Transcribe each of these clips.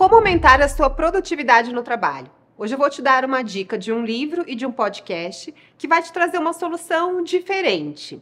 Como aumentar a sua produtividade no trabalho? Hoje eu vou te dar uma dica de um livro e de um podcast que vai te trazer uma solução diferente.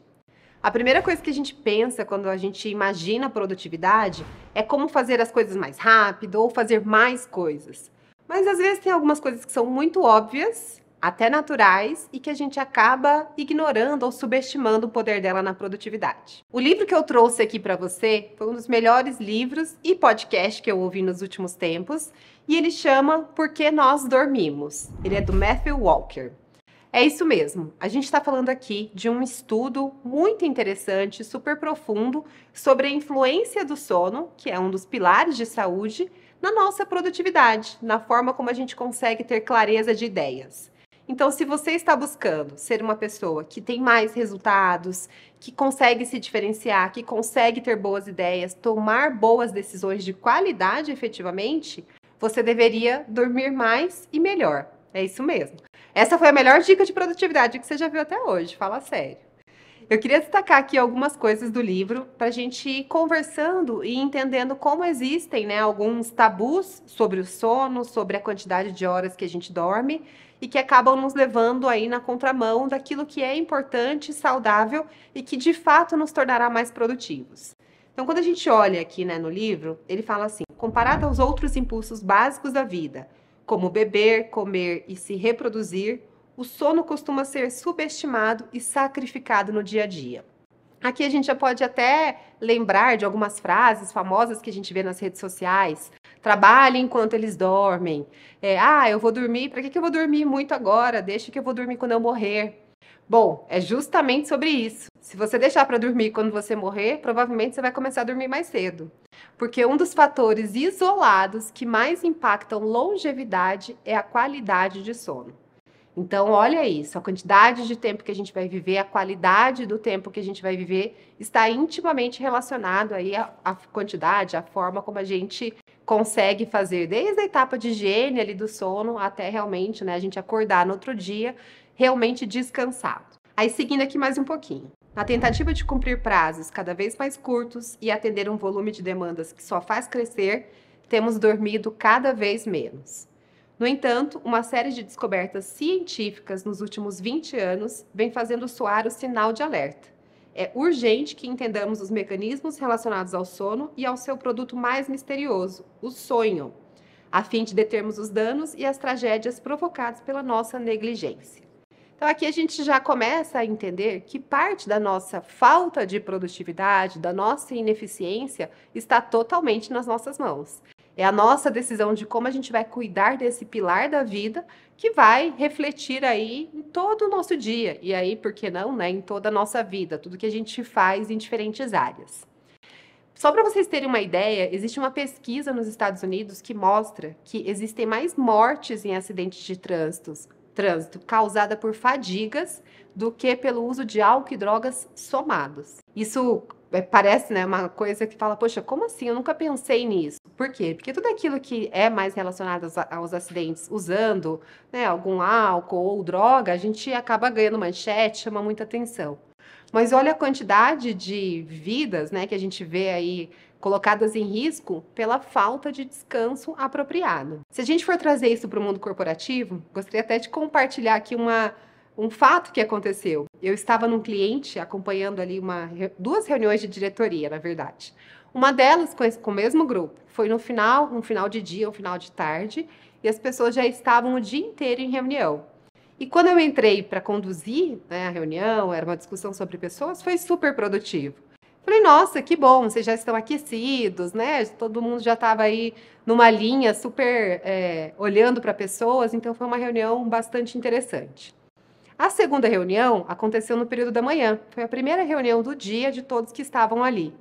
A primeira coisa que a gente pensa quando a gente imagina produtividade é como fazer as coisas mais rápido ou fazer mais coisas. Mas às vezes tem algumas coisas que são muito óbvias até naturais, e que a gente acaba ignorando ou subestimando o poder dela na produtividade. O livro que eu trouxe aqui para você foi um dos melhores livros e podcast que eu ouvi nos últimos tempos, e ele chama Por que Nós Dormimos. Ele é do Matthew Walker. É isso mesmo. A gente está falando aqui de um estudo muito interessante, super profundo, sobre a influência do sono, que é um dos pilares de saúde, na nossa produtividade, na forma como a gente consegue ter clareza de ideias. Então, se você está buscando ser uma pessoa que tem mais resultados, que consegue se diferenciar, que consegue ter boas ideias, tomar boas decisões de qualidade efetivamente, você deveria dormir mais e melhor. É isso mesmo. Essa foi a melhor dica de produtividade que você já viu até hoje, fala sério. Eu queria destacar aqui algumas coisas do livro para a gente ir conversando e entendendo como existem né, alguns tabus sobre o sono, sobre a quantidade de horas que a gente dorme e que acabam nos levando aí na contramão daquilo que é importante, saudável e que de fato nos tornará mais produtivos. Então, quando a gente olha aqui né, no livro, ele fala assim: comparado aos outros impulsos básicos da vida, como beber, comer e se reproduzir, o sono costuma ser subestimado e sacrificado no dia a dia. Aqui a gente já pode até lembrar de algumas frases famosas que a gente vê nas redes sociais. Trabalhe enquanto eles dormem. É, ah, eu vou dormir, para que, que eu vou dormir muito agora? Deixa que eu vou dormir quando eu morrer. Bom, é justamente sobre isso. Se você deixar para dormir quando você morrer, provavelmente você vai começar a dormir mais cedo. Porque um dos fatores isolados que mais impactam longevidade é a qualidade de sono. Então, olha isso, a quantidade de tempo que a gente vai viver, a qualidade do tempo que a gente vai viver está intimamente relacionado aí à, à quantidade, à forma como a gente consegue fazer, desde a etapa de higiene ali do sono até realmente, né, a gente acordar no outro dia realmente descansado. Aí seguindo aqui mais um pouquinho. Na tentativa de cumprir prazos cada vez mais curtos e atender um volume de demandas que só faz crescer, temos dormido cada vez menos. No entanto, uma série de descobertas científicas nos últimos 20 anos vem fazendo soar o sinal de alerta. É urgente que entendamos os mecanismos relacionados ao sono e ao seu produto mais misterioso, o sonho, a fim de determos os danos e as tragédias provocados pela nossa negligência. Então, aqui a gente já começa a entender que parte da nossa falta de produtividade, da nossa ineficiência, está totalmente nas nossas mãos. É a nossa decisão de como a gente vai cuidar desse pilar da vida que vai refletir aí em todo o nosso dia e aí, por que não, né, em toda a nossa vida, tudo que a gente faz em diferentes áreas. Só para vocês terem uma ideia, existe uma pesquisa nos Estados Unidos que mostra que existem mais mortes em acidentes de trânsito, trânsito causada por fadigas do que pelo uso de álcool e drogas somados. Isso é, parece né, uma coisa que fala, poxa, como assim? Eu nunca pensei nisso. Por quê? Porque tudo aquilo que é mais relacionado aos, aos acidentes usando né, algum álcool ou droga, a gente acaba ganhando manchete, chama muita atenção. Mas olha a quantidade de vidas né, que a gente vê aí colocadas em risco pela falta de descanso apropriado. Se a gente for trazer isso para o mundo corporativo, gostaria até de compartilhar aqui uma, um fato que aconteceu. Eu estava num cliente acompanhando ali uma, duas reuniões de diretoria, na verdade. Uma delas, com, esse, com o mesmo grupo, foi no final, um final de dia, um final de tarde, e as pessoas já estavam o dia inteiro em reunião. E quando eu entrei para conduzir né, a reunião, era uma discussão sobre pessoas, foi super produtivo. Falei, nossa, que bom, vocês já estão aquecidos, né? Todo mundo já estava aí numa linha, super é, olhando para pessoas, então foi uma reunião bastante interessante. A segunda reunião aconteceu no período da manhã, foi a primeira reunião do dia de todos que estavam ali.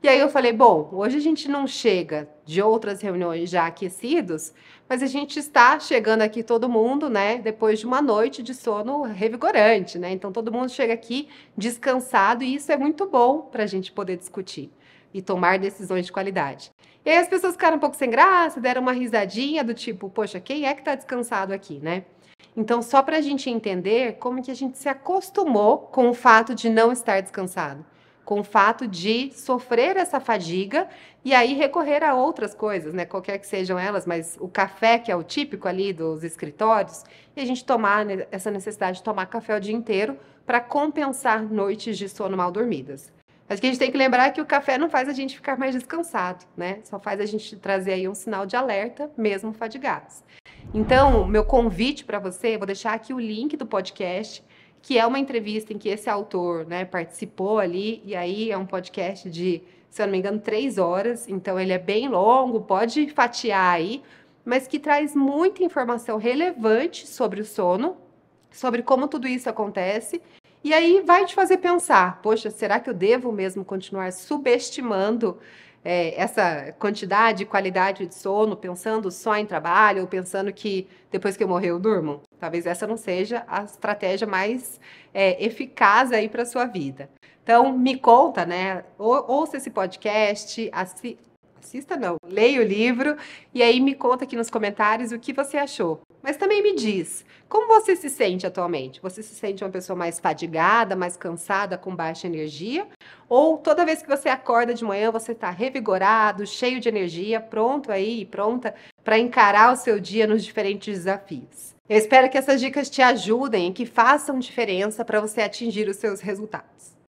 E aí eu falei, bom, hoje a gente não chega de outras reuniões já aquecidos, mas a gente está chegando aqui todo mundo, né, depois de uma noite de sono revigorante, né? Então todo mundo chega aqui descansado e isso é muito bom para a gente poder discutir e tomar decisões de qualidade. E aí as pessoas ficaram um pouco sem graça, deram uma risadinha do tipo, poxa, quem é que está descansado aqui, né? Então, só para a gente entender como que a gente se acostumou com o fato de não estar descansado com o fato de sofrer essa fadiga e aí recorrer a outras coisas, né? Qualquer que sejam elas, mas o café, que é o típico ali dos escritórios, e a gente tomar essa necessidade de tomar café o dia inteiro para compensar noites de sono mal dormidas. Mas que a gente tem que lembrar que o café não faz a gente ficar mais descansado, né? Só faz a gente trazer aí um sinal de alerta, mesmo fadigados. Então, meu convite para você, vou deixar aqui o link do podcast que é uma entrevista em que esse autor né, participou ali, e aí é um podcast de, se eu não me engano, três horas, então ele é bem longo, pode fatiar aí, mas que traz muita informação relevante sobre o sono, sobre como tudo isso acontece, e aí vai te fazer pensar: poxa, será que eu devo mesmo continuar subestimando é, essa quantidade e qualidade de sono, pensando só em trabalho, ou pensando que depois que eu morrer eu durmo? Talvez essa não seja a estratégia mais é, eficaz aí para sua vida. Então, me conta, né? Ou, ouça esse podcast, assi assista não, leia o livro e aí me conta aqui nos comentários o que você achou. Mas também me diz, como você se sente atualmente? Você se sente uma pessoa mais fadigada, mais cansada, com baixa energia? Ou toda vez que você acorda de manhã, você está revigorado, cheio de energia, pronto aí, pronta para encarar o seu dia nos diferentes desafios. Eu espero que essas dicas te ajudem e que façam diferença para você atingir os seus resultados.